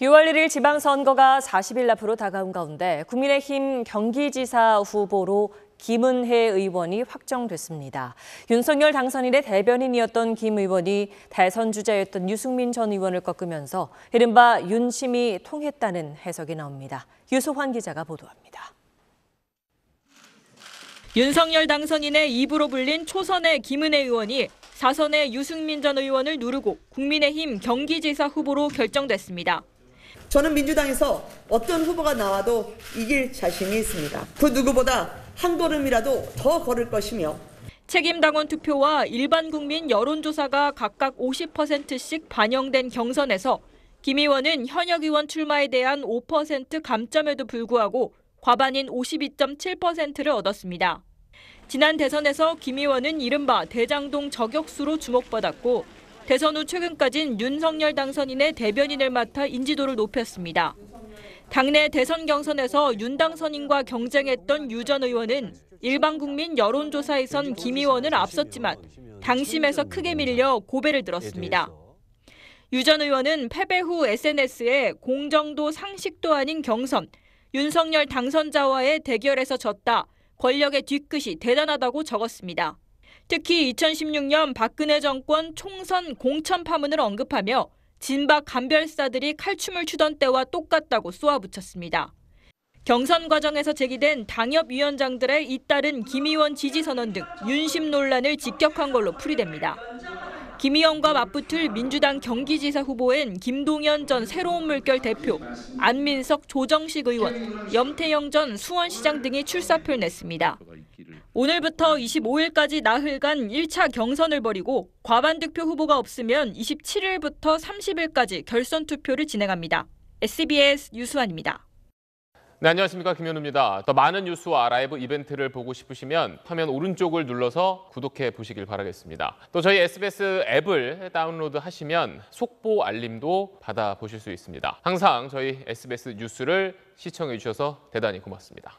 6월 1일 지방선거가 40일 앞으로 다가온 가운데 국민의힘 경기지사 후보로 김은혜 의원이 확정됐습니다. 윤석열 당선인의 대변인이었던 김 의원이 대선 주자였던 유승민 전 의원을 꺾으면서 이른바 윤심이 통했다는 해석이 나옵니다. 유소환 기자가 보도합니다. 윤석열 당선인의 입으로 불린 초선의 김은혜 의원이 4선의 유승민 전 의원을 누르고 국민의힘 경기지사 후보로 결정됐습니다. 저는 민주당에서 어떤 후보가 나와도 이길 자신이 있습니다. 그 누구보다 한 걸음이라도 더 걸을 것이며 책임 당원 투표와 일반 국민 여론조사가 각각 50%씩 반영된 경선에서 김 의원은 현역 의원 출마에 대한 5% 감점에도 불구하고 과반인 52.7%를 얻었습니다. 지난 대선에서 김 의원은 이른바 대장동 저격수로 주목받았고 대선 후 최근까진 윤석열 당선인의 대변인을 맡아 인지도를 높였습니다. 당내 대선 경선에서 윤 당선인과 경쟁했던 유전 의원은 일반 국민 여론조사에선 김 의원을 앞섰지만 당심에서 크게 밀려 고배를 들었습니다. 유전 의원은 패배 후 SNS에 공정도 상식도 아닌 경선, 윤석열 당선자와의 대결에서 졌다, 권력의 뒤끝이 대단하다고 적었습니다. 특히 2016년 박근혜 정권 총선 공천 파문을 언급하며 진박 간별사들이 칼춤을 추던 때와 똑같다고 쏘아붙였습니다. 경선 과정에서 제기된 당협위원장들의 잇따른 김의원 지지선언 등 윤심 논란을 직격한 걸로 풀이됩니다. 김의원과 맞붙을 민주당 경기지사 후보엔 김동연 전 새로운 물결 대표, 안민석 조정식 의원, 염태영 전 수원시장 등이 출사표를 냈습니다. 오늘부터 25일까지 나흘간 1차 경선을 벌이고 과반 득표 후보가 없으면 27일부터 30일까지 결선 투표를 진행합니다. SBS 유수환입니다. 네, 안녕하십니까 김현우입니다. 더 많은 뉴스와 라이브 이벤트를 보고 싶으시면 화면 오른쪽을 눌러서 구독해 보시길 바라겠습니다. 또 저희 SBS 앱을 다운로드 하시면 속보 알림도 받아보실 수 있습니다. 항상 저희 SBS 뉴스를 시청해 주셔서 대단히 고맙습니다.